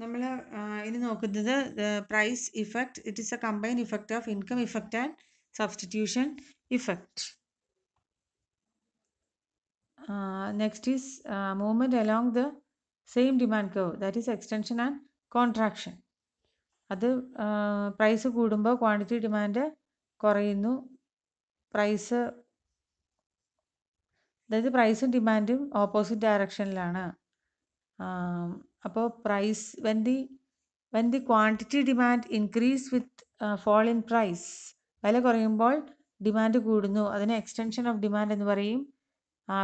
നമ്മൾ ഇനി നോക്കുന്നത് price effect it is a combine effect of income effect and substitution effect next is movement along the same demand curve that is extension and contraction അത് price കൂടുമ്പോൾ quantity demand കുറയുന്നു price അതായത് പ്രൈസും ഡിമാൻഡും opposite ഡയറക്ഷനിലാണ് അപ്പോൾ price when the when the quantity demand increase with fall in price വില കുറയുമ്പോൾ ഡിമാൻഡ് കൂടുന്നു അതിന് എക്സ്റ്റൻഷൻ ഓഫ് ഡിമാൻഡ് എന്ന് പറയും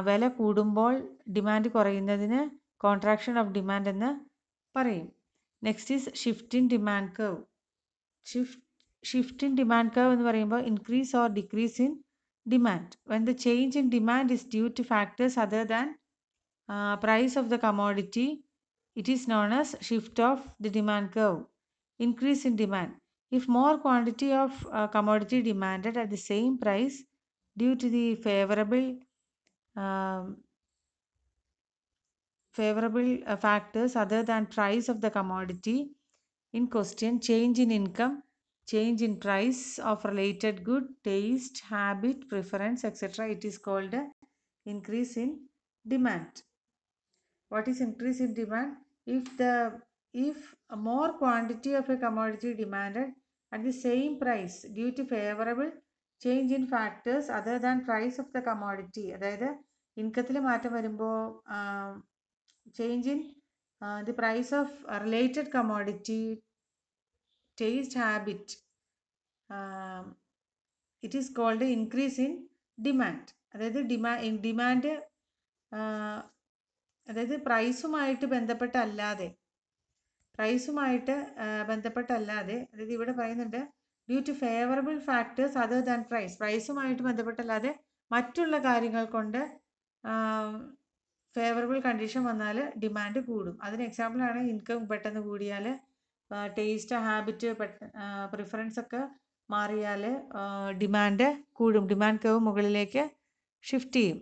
വില കൂടുമ്പോൾ ഡിമാൻഡ് കുറയുന്നതിന് കോൺട്രാക്ഷൻ ഓഫ് ഡിമാൻഡ് എന്ന് പറയും next is shift in demand curve shift shift in demand curve എന്ന് പറയുമ്പോൾ increase or decrease in demand when the change in demand is due to factors other than price of the commodity It is known as shift of the demand curve, increase in demand. If more quantity of uh, commodity demanded at the same price due to the favorable um, favorable uh, factors other than price of the commodity in question change in income change in price of related good taste habit preference etc it is called increase in demand what is increase in demand if the if more quantity of a commodity demanded at the same price due to favorable change in factors other than price of the commodity അതായത് ഇൻകത്തിൽ മാറ്റം വരുമ്പോൾ change in the price of related commodity taste habit it is called increase in demand അതായത് ഡിമാ demand അതായത് പ്രൈസുമായിട്ട് ബന്ധപ്പെട്ടല്ലാതെ പ്രൈസുമായിട്ട് ബന്ധപ്പെട്ടല്ലാതെ അതായത് ഇവിടെ പറയുന്നുണ്ട് due to favourable factors other than price price ബന്ധപ്പെട്ടല്ലാതെ മറ്റുള്ള കാര്യങ്ങൾ കൊണ്ട് ഫേവറബിൾ കണ്ടീഷൻ വന്നാൽ ഡിമാൻഡ് കൂടും അതിന് എക്സാമ്പിളാണ് ഇൻകം പെട്ടെന്ന് കൂടിയാൽ ടേസ്റ്റ് ഹാബിറ്റ് പ്രിഫറൻസ് ഒക്കെ മാറിയാൽ ഡിമാൻഡ് കൂടും ഡിമാൻഡ് കർവ് മുകളിലേക്ക് ഷിഫ്റ്റ് ചെയ്യും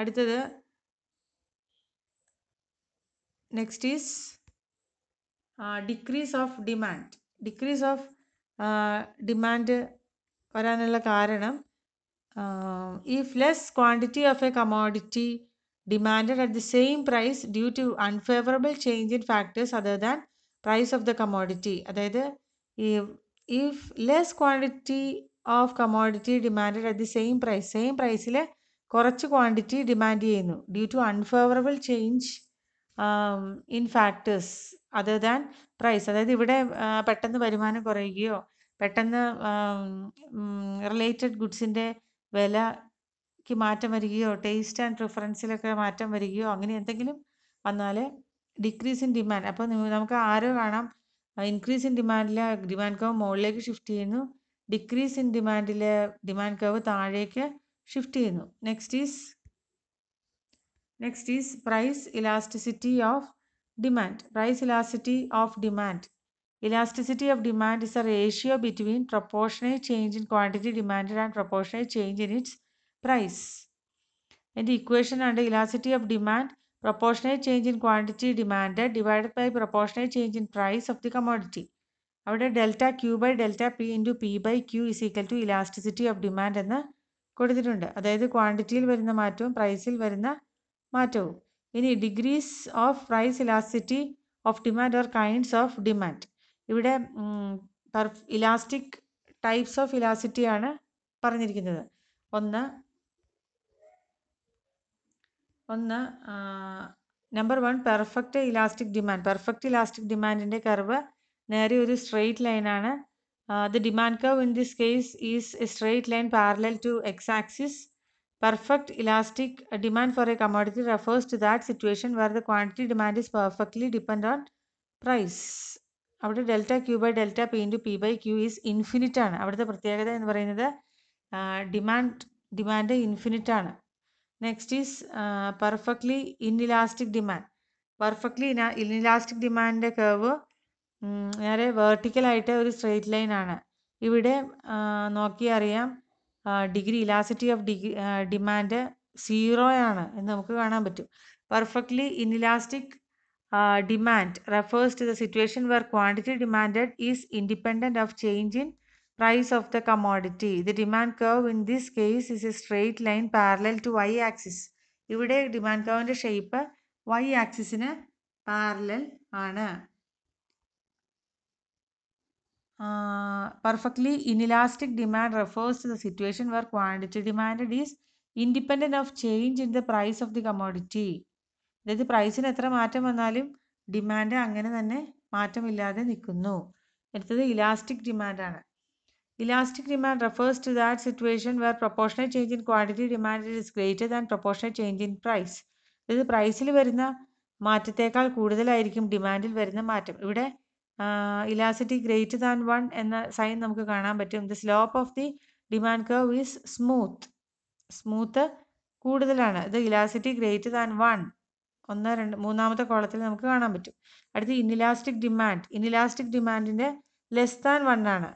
അടുത്തത് next is decrease of demand decrease of demand വരാനുള്ള കാരണം if less quantity of a commodity demanded at the same price due to unfavourable change in factors other than price of the commodity അതായത് if less quantity of commodity demanded at the same price same പ്രൈസിൽ കുറച്ച് quantity demand ചെയ്യുന്നു due to unfavourable change in factors other than price അതായത് ഇവിടെ പെട്ടെന്ന് വരുമാനം കുറയുകയോ പെട്ടെന്ന് റിലേറ്റഡ് ഗുഡ്സിൻ്റെ വിലക്ക് മാറ്റം വരികയോ ടേസ്റ്റ് ആൻഡ് പ്രിഫറൻസിലൊക്കെ മാറ്റം വരികയോ അങ്ങനെ എന്തെങ്കിലും വന്നാൽ ഡിക്രീസ് ഇൻ ഡിമാൻഡ് അപ്പോൾ നമുക്ക് ആരോ കാണാം ഇൻക്രീസ് ഇൻ ഡിമാൻഡിൽ ഡിമാൻഡ് കർവ് മുകളിലേക്ക് ഷിഫ്റ്റ് ചെയ്യുന്നു ഡിക്രീസ് ഇൻ ഡിമാൻഡിൽ ഡിമാൻഡ് കർവ് താഴേക്ക് ഷിഫ്റ്റ് ചെയ്യുന്നു next is next is price elasticity of demand price elasticity of demand elasticity of demand is a ratio between proportional change in quantity demand and proportional change in its price എൻ്റെ ആണ് elasticity of demand proportional change in quantity demand divided by proportional change in price of the commodity അവിടെ delta Q by delta P into P by Q is equal to elasticity of demand എന്ന് കൊടുത്തിട്ടുണ്ട് അതായത് ക്വാണ്ടിറ്റിയിൽ വരുന്ന മാറ്റവും പ്രൈസിൽ വരുന്ന മാറ്റവും ഇനി degrees of price elasticity of demand or kinds of demand ഇവിടെ ഇലാസ്റ്റിക് ടൈപ്സ് ഓഫ് ഇലാസ്റ്റിറ്റിയാണ് പറഞ്ഞിരിക്കുന്നത് ഒന്ന് ഒന്ന് number one perfect elastic demand perfect elastic ഡിമാൻഡിൻ്റെ കർവ് നേരെ ഒരു സ്ട്രെയിറ്റ് ലൈനാണ് the demand curve in this case is a straight line parallel to x-axis. Perfect elastic demand for a commodity refers to that situation where the quantity demand is perfectly dependent on price അവിടെ delta Q by delta p into P by Q is infinite ആണ് അവിടുത്തെ പ്രത്യേകത എന്ന് പറയുന്നത് demand demand infinite ആണ് next is perfectly inelastic demand perfectly inelastic demand curve നേരെ ആയിട്ട് ഒരു സ്ട്രെയിറ്റ് ആണ് ഇവിടെ നോക്കിയറിയാം അറിയാം degree elasticity of degree demand ആണ് എന്ന് നമുക്ക് കാണാൻ പറ്റും perfectly inelastic demand refers to the situation where quantity demanded is independent of change in price of the commodity the demand curve in this case is a straight line parallel to Y axis ഇവിടെ demand കർവിൻ്റെ shape Y ആക്സിസിന് parallel ആണ് perfectly inelastic demand refers to the situation where quantity demand is independent of change in the price of the commodity അതായത് പ്രൈസിന് എത്ര മാറ്റം വന്നാലും demand അങ്ങനെ തന്നെ മാറ്റമില്ലാതെ നിൽക്കുന്നു അടുത്തത് ഇലാസ്റ്റിക് ഡിമാൻഡാണ് elastic demand refers to that situation where proportional change in quantity demand is greater than proportional change in price അതായത് പ്രൈസിൽ വരുന്ന മാറ്റത്തേക്കാൾ കൂടുതലായിരിക്കും ഡിമാൻഡിൽ വരുന്ന മാറ്റം ഇവിടെ ഇലാസിറ്റി ഗ്രേറ്റർ ദാൻ വൺ എന്ന സൈൻ നമുക്ക് കാണാൻ പറ്റും the slope of the demand curve is smooth smooth കൂടുതലാണ് ഇത് ഇലാസിറ്റി ഗ്രേറ്റർ ദാൻ വൺ ഒന്ന് രണ്ട് മൂന്നാമത്തെ കോളത്തിൽ നമുക്ക് കാണാൻ പറ്റും അടുത്ത് ഇന്നിലാസ്റ്റിക് ഡിമാൻഡ് ഇന്നിലാസ്റ്റിക് ഡിമാൻഡിൻ്റെ ലെസ് ദാൻ വൺ ആണ്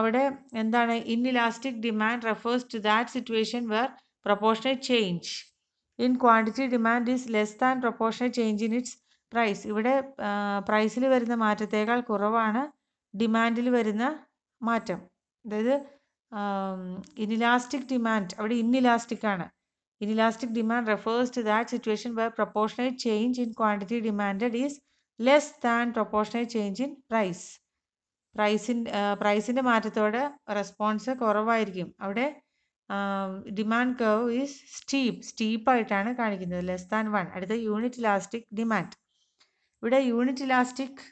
അവിടെ എന്താണ് inelastic demand refers to that situation where proportional change in quantity demand is less than proportional change in its price ഇവിടെ പ്രൈസിൽ വരുന്ന മാറ്റത്തേക്കാൾ കുറവാണ് ഡിമാൻഡിൽ വരുന്ന മാറ്റം അതായത് ഇനിലാസ്റ്റിക് ഡിമാൻഡ് അവിടെ ഇന്നിലാസ്റ്റിക് ആണ് inelastic demand refers to that situation by proportionate change in quantity demanded is less than proportionate change in price പ്രൈസിൻ പ്രൈസിൻ്റെ മാറ്റത്തോട് റെസ്പോൺസ് കുറവായിരിക്കും അവിടെ ഡിമാൻഡ് കർവ് ഈസ് സ്റ്റീപ്പ് സ്റ്റീപ്പായിട്ടാണ് കാണിക്കുന്നത് ലെസ് ദാൻ വൺ അടുത്ത യൂണിറ്റ് ഇലാസ്റ്റിക് ഡിമാൻഡ് ഇവിടെ unit elastic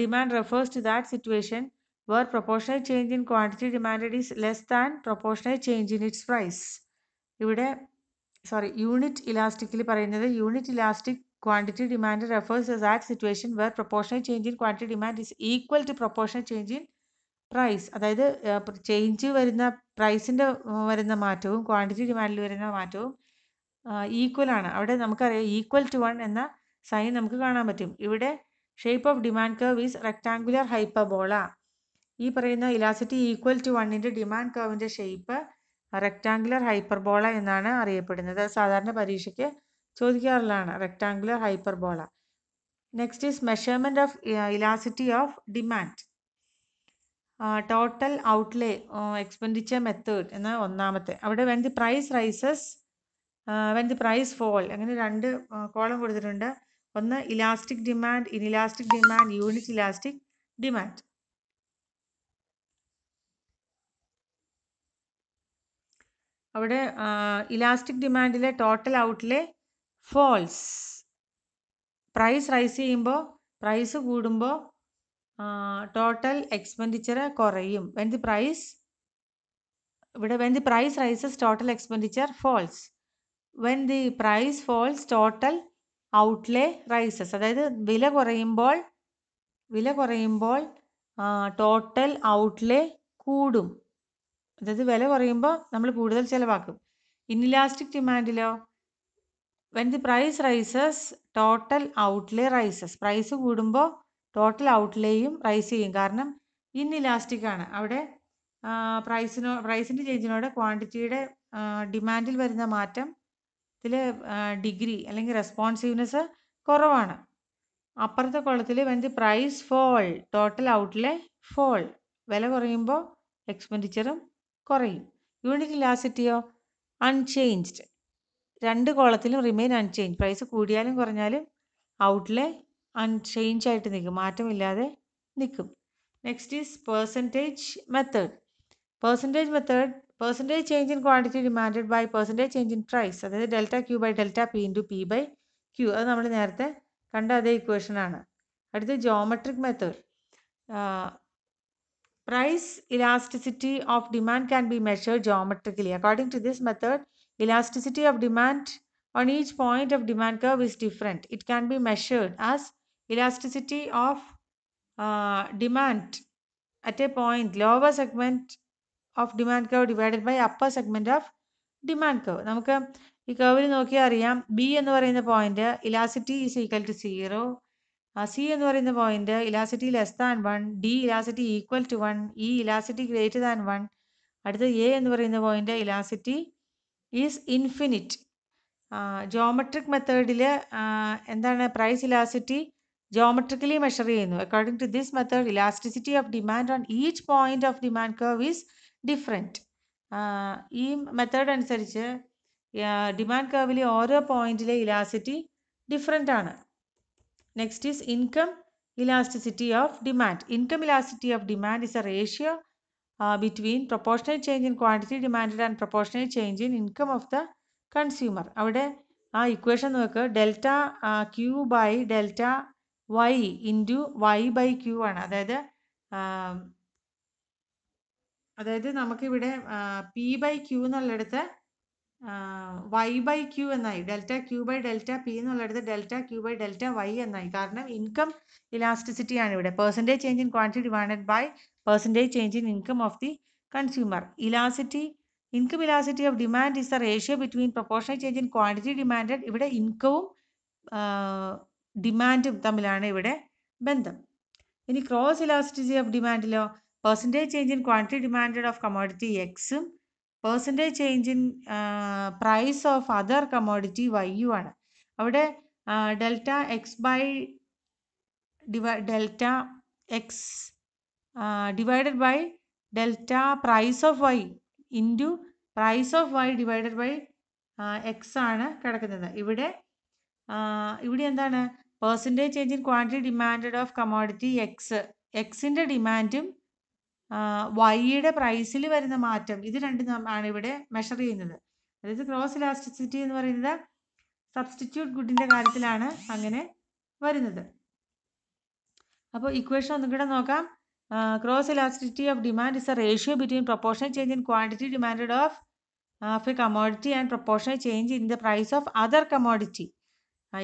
demand refers to that situation where proportional change in quantity demand is less than proportional change in its price ഇവിടെ sorry unit ഇലാസ്റ്റിക്കിൽ പറയുന്നത് unit elastic quantity demand refers to that situation where proportional change in quantity demand is equal to proportional change in price അതായത് change വരുന്ന പ്രൈസിൻ്റെ വരുന്ന മാറ്റവും quantity ഡിമാൻഡിൽ വരുന്ന മാറ്റവും ഈക്വൽ ആണ് അവിടെ നമുക്കറിയാം ഈക്വൽ ടു വൺ എന്ന സൈൻ നമുക്ക് കാണാൻ പറ്റും ഇവിടെ shape of demand curve is rectangular hyperbola ഈ പറയുന്ന ഇലാസിറ്റി ഈക്വൽ ടു വണ്ണിൻ്റെ ഡിമാൻഡ് കർവിൻ്റെ ഷേപ്പ് റെക്ടാങ്കുലർ ഹൈപ്പർബോള എന്നാണ് അറിയപ്പെടുന്നത് സാധാരണ പരീക്ഷയ്ക്ക് ചോദിക്കാറുള്ളതാണ് rectangular hyperbola next is measurement of elasticity of demand total outlay expenditure method എന്ന ഒന്നാമത്തെ അവിടെ when the price rises when the price fall അങ്ങനെ രണ്ട് കോളം കൊടുത്തിട്ടുണ്ട് ഒന്ന് elastic demand elastic demand unit elastic demand അവിടെ ഇലാസ്റ്റിക് ഡിമാൻഡിലെ total outlay falls price rise ചെയ്യുമ്പോൾ പ്രൈസ് കൂടുമ്പോൾ ടോട്ടൽ എക്സ്പെൻഡിച്ചർ കുറയും വെൻ ദി പ്രൈസ് ഇവിടെ when the price rises total expenditure falls when the price falls total outlay rises അതായത് വില കുറയുമ്പോൾ വില കുറയുമ്പോൾ ടോട്ടൽ ഔട്ട്ലേ കൂടും അതായത് വില കുറയുമ്പോൾ നമ്മൾ കൂടുതൽ ചിലവാക്കും ഇൻഇലാസ്റ്റിക് ഡിമാൻഡിലോ when the price rises total outlay rises price കൂടുമ്പോൾ ടോട്ടൽ ഔട്ട്ലേയും റൈസ് ചെയ്യും കാരണം ഇൻഇലാസ്റ്റിക് ആണ് അവിടെ പ്രൈസിനോ പ്രൈസിൻ്റെ ചേഞ്ചിനോട് ക്വാണ്ടിറ്റിയുടെ ഡിമാൻഡിൽ വരുന്ന മാറ്റം ഇതിൽ ഡിഗ്രി അല്ലെങ്കിൽ റെസ്പോൺസീവ്നെസ് കുറവാണ് അപ്പുറത്തെ കുളത്തിൽ when the price fall total outlay fall വില കുറയുമ്പോൾ എക്സ്പെൻഡിച്ചറും കുറയും യൂണിറ്റ് ലാസിറ്റിയോ അൺചേഞ്ച്ഡ് രണ്ട് കോളത്തിലും റിമെയിൻ അൺചേഞ്ച് പ്രൈസ് കൂടിയാലും കുറഞ്ഞാലും ഔട്ട്ലെ അൺചേഞ്ച് ആയിട്ട് നിൽക്കും മാറ്റമില്ലാതെ നിൽക്കും next is percentage method percentage method percentage change in quantity demand by percentage change in price അതായത് delta Q by delta P into P by Q അത് നമ്മൾ നേരത്തെ കണ്ട അതേ ഇക്വേഷനാണ് അടുത്ത geometric method price elasticity of demand can be measured geometrically according to this method elasticity of demand on each point of demand curve is different it can be measured as elasticity of demand at a point lower segment of demand curve divided by upper segment of demand curve നമുക്ക് ഈ കർവിൽ നോക്കിയാൽ അറിയാം B എന്ന് പറയുന്ന point elasticity is equal to zero C എന്ന് പറയുന്ന point elasticity less than one D elasticity equal to one E elasticity greater than one അടുത്ത എ എന്ന് പറയുന്ന point elasticity is infinite geometric മെത്തേഡിൽ എന്താണ് പ്രൈസ് ഇലാസിറ്റി ജോമെട്രിക്കലി മെഷർ ചെയ്യുന്നു according to this method elasticity of demand on each point of demand curve is different ഈ method അനുസരിച്ച് demand കർവിലെ ഓരോ പോയിന്റിലെ ഇലാസിറ്റി ഡിഫറെൻ്റ് ആണ് next is income elasticity of demand income elasticity of demand is a ratio between proportional change in quantity demand and proportional change in income of the consumer അവിടെ ആ equation നോക്ക് delta Q by delta Y into Y by Q ആണ് അതായത് അതായത് നമുക്കിവിടെ P by Q എന്നുള്ളിടത്ത് Y by Q എന്നായി delta Q by delta P എന്നുള്ളിടത്ത് delta Q by delta Y എന്നായി കാരണം ഇൻകം ഇലാസ്റ്റിസിറ്റി ആണ് ഇവിടെ percentage change in quantity divided by percentage change in income of the consumer elasticity income elasticity of demand is the ratio between proportional change in quantity demand ഇവിടെ ഇൻകവും ഡിമാൻഡും തമ്മിലാണ് ഇവിടെ ബന്ധം ഇനി ക്രോസ് ഇലാസ്റ്റിസിറ്റി ഓഫ് ഡിമാൻഡിലോ percentage change in quantity demand of commodity എക്സും percentage change in price of other commodity വൈയു ആണ് അവിടെ delta X by D Y delta X divided by delta price of Y into price of Y divided by X ആണ് കിടക്കുന്നത് ഇവിടെ ഇവിടെ എന്താണ് percentage change in quantity demand of commodity X എക്സിൻ്റെ ഡിമാൻഡും വൈയുടെ പ്രൈസിൽ വരുന്ന മാറ്റം ഇത് രണ്ടും ആണ് ഇവിടെ മെഷർ ചെയ്യുന്നത് അതായത് ക്രോസ് ഇലാസ്റ്റിസിറ്റി എന്ന് പറയുന്നത് സബ്സ്റ്റിറ്റ്യൂട്ട് ഗുഡിൻ്റെ കാര്യത്തിലാണ് അങ്ങനെ വരുന്നത് അപ്പോൾ ഇക്വേഷൻ ഒന്നും കൂടെ നോക്കാം cross elasticity of demand is a ratio between proportion change in quantity demand of of a commodity and proportion change in the price of other commodity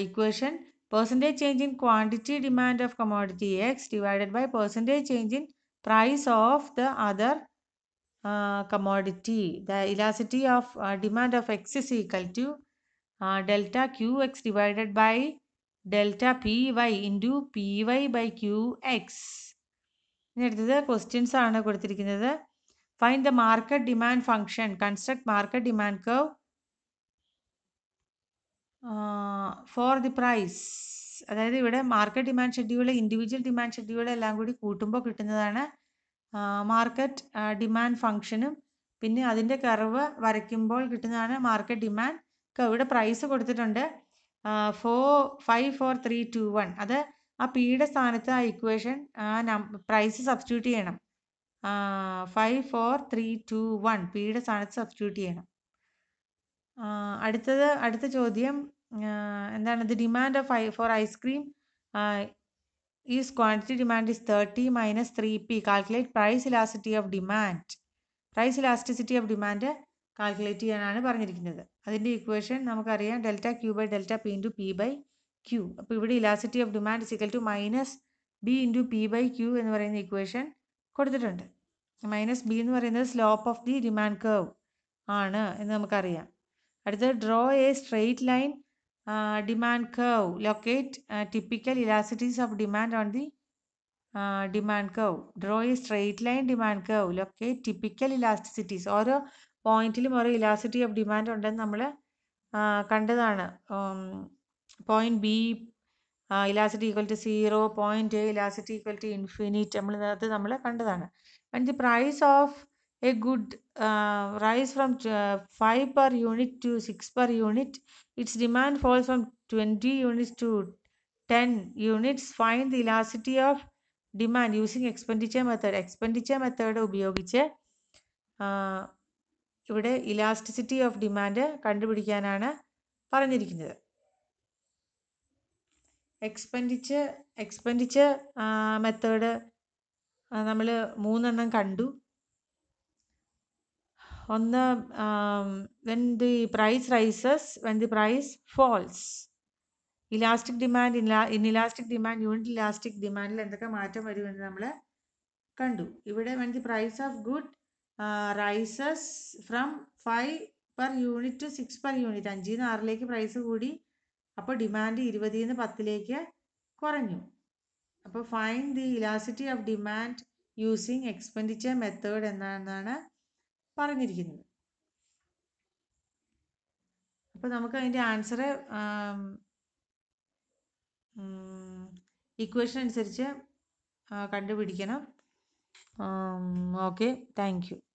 equation percentage change in quantity demand of commodity X divided by percentage change in price of the other uh, commodity. The elasticity of uh, demand of X is equal to uh, delta QX divided by delta PY into PY by QX. The questions are find the market demand function, construct market demand curve for the price. അതായത് ഇവിടെ market demand schedule individual demand schedule എല്ലാം കൂടി കൂട്ടുമ്പോൾ കിട്ടുന്നതാണ് market demand ഫംഗ്ഷനും പിന്നെ അതിൻ്റെ curve വരയ്ക്കുമ്പോൾ കിട്ടുന്നതാണ് മാർക്കറ്റ് ഡിമാൻഡ് ഇവിടെ പ്രൈസ് കൊടുത്തിട്ടുണ്ട് four five four three two one അത് ആ പിയുടെ സ്ഥാനത്ത് ആ ഇക്വേഷൻ ആ പ്രൈസ് സബ്സ്റ്റിറ്റ്യൂട്ട് ചെയ്യണം five four three two one പിയുടെ സ്ഥാനത്ത് സബ്സ്റ്റിറ്റ്യൂട്ട് ചെയ്യണം അടുത്തത് അടുത്ത ചോദ്യം എന്താണ് the demand of I for ice cream is quantity demand is thirty minus three P calculate price elasticity of demand price elasticity of demand calculate ചെയ്യാനാണ് പറഞ്ഞിരിക്കുന്നത് അതിൻ്റെ ഇക്വേഷൻ നമുക്കറിയാം delta Q by delta P into P by Q അപ്പോൾ ഇവിടെ elasticity of demand equal to minus B into P by Q എന്ന് പറയുന്ന equation കൊടുത്തിട്ടുണ്ട് minus B എന്ന് പറയുന്നത് slope of the demand curve ആണ് എന്ന് നമുക്കറിയാം അടുത്തത് draw a straight line demand curve. Locate typical elasticities of demand on the demand curve draw a straight line demand curve locate typical elasticities ഓരോ പോയിന്റിലും ഓരോ elasticity of demand ഉണ്ടെന്ന് നമ്മൾ കണ്ടതാണ് point B elasticity equal to zero point A elasticity equal to infinite നമ്മൾ നേരത്തെ നമ്മൾ കണ്ടതാണ് and the price of a good uh, rise from uh, 5 per unit to 6 per unit. Its demand falls from 20 units to 10 units. Find the elasticity of demand using expenditure method. Expenditure method ubhiyogiche ഉപയോഗിച്ച് ഇവിടെ elasticity of demand കണ്ടുപിടിക്കാനാണ് പറഞ്ഞിരിക്കുന്നത് expenditure expenditure method നമ്മൾ മൂന്നെണ്ണം കണ്ടു on the um, when the price rises when the price falls elastic demand inelastic demand unit elastic ഡിമാൻഡിൽ എന്തൊക്കെ മാറ്റം വരുമെന്ന് നമ്മൾ കണ്ടു ഇവിടെ വേണ്ടി price of good rises from five per unit to six per unit അഞ്ചിൽ നിന്ന് ആറിലേക്ക് പ്രൈസ് കൂടി അപ്പോൾ ഡിമാൻഡ് ഇരുപതിൽ നിന്ന് പത്തിലേക്ക് കുറഞ്ഞു അപ്പോൾ find the elasticity of demand using expenditure method എന്നാണെന്നാണ് പറഞ്ഞിരിക്കുന്നത് അപ്പോൾ നമുക്ക് അതിൻ്റെ ആൻസർ ഇക്വേഷൻ അനുസരിച്ച് കണ്ടുപിടിക്കണം ഓക്കെ താങ്ക് യു